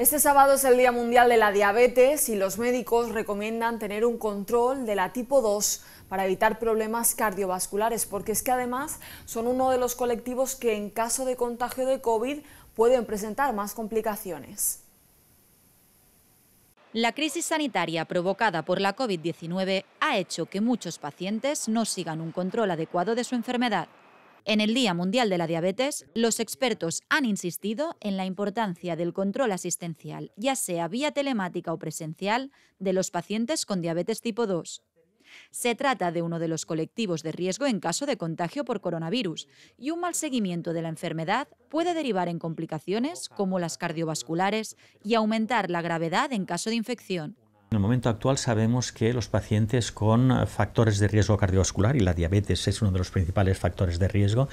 Este sábado es el Día Mundial de la Diabetes y los médicos recomiendan tener un control de la tipo 2 para evitar problemas cardiovasculares, porque es que además son uno de los colectivos que en caso de contagio de COVID pueden presentar más complicaciones. La crisis sanitaria provocada por la COVID-19 ha hecho que muchos pacientes no sigan un control adecuado de su enfermedad. En el Día Mundial de la Diabetes, los expertos han insistido en la importancia del control asistencial, ya sea vía telemática o presencial, de los pacientes con diabetes tipo 2. Se trata de uno de los colectivos de riesgo en caso de contagio por coronavirus y un mal seguimiento de la enfermedad puede derivar en complicaciones como las cardiovasculares y aumentar la gravedad en caso de infección. En el momento actual sabemos que los pacientes con factores de riesgo cardiovascular, y la diabetes es uno de los principales factores de riesgo,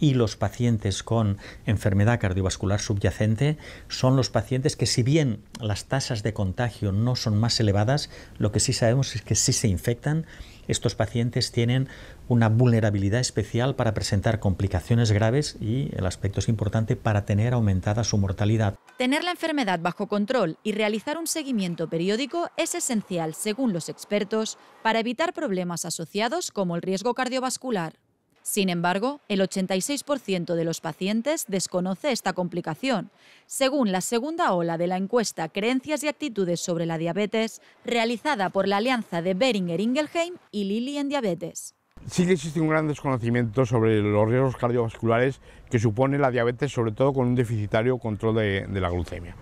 y los pacientes con enfermedad cardiovascular subyacente son los pacientes que si bien las tasas de contagio no son más elevadas, lo que sí sabemos es que si se infectan, estos pacientes tienen una vulnerabilidad especial para presentar complicaciones graves y, el aspecto es importante, para tener aumentada su mortalidad. Tener la enfermedad bajo control y realizar un seguimiento periódico es esencial, según los expertos, para evitar problemas asociados como el riesgo cardiovascular. Sin embargo, el 86% de los pacientes desconoce esta complicación, según la segunda ola de la encuesta Creencias y Actitudes sobre la Diabetes, realizada por la alianza de Beringer Ingelheim y Lilly en Diabetes. Sí que existe un gran desconocimiento sobre los riesgos cardiovasculares que supone la diabetes, sobre todo con un deficitario control de, la glucemia.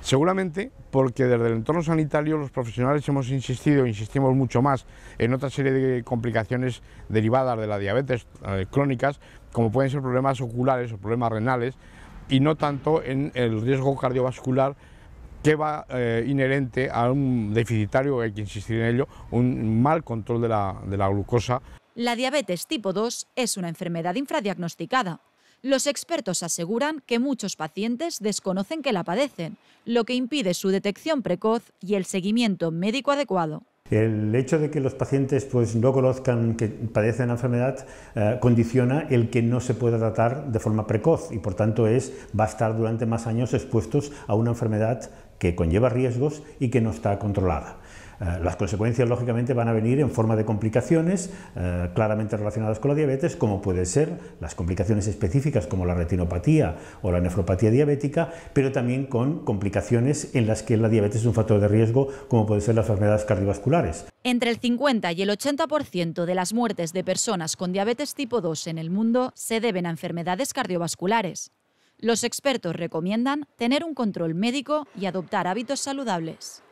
Seguramente porque desde el entorno sanitario los profesionales hemos insistido, insistimos mucho más en otra serie de complicaciones derivadas de la diabetes eh, crónicas, como pueden ser problemas oculares o problemas renales, y no tanto en el riesgo cardiovascular que va eh, inherente a un deficitario, hay que insistir en ello, un mal control de la glucosa. La diabetes tipo 2 es una enfermedad infradiagnosticada. Los expertos aseguran que muchos pacientes desconocen que la padecen, lo que impide su detección precoz y el seguimiento médico adecuado. El hecho de que los pacientes pues, no conozcan que padecen la enfermedad eh, condiciona el que no se pueda tratar de forma precoz y por tanto es, va a estar durante más años expuestos a una enfermedad que conlleva riesgos y que no está controlada. Eh, las consecuencias, lógicamente, van a venir en forma de complicaciones eh, claramente relacionadas con la diabetes, como pueden ser las complicaciones específicas como la retinopatía o la nefropatía diabética, pero también con complicaciones en las que la diabetes es un factor de riesgo, como pueden ser las enfermedades cardiovasculares. Entre el 50 y el 80% de las muertes de personas con diabetes tipo 2 en el mundo se deben a enfermedades cardiovasculares. Los expertos recomiendan tener un control médico y adoptar hábitos saludables.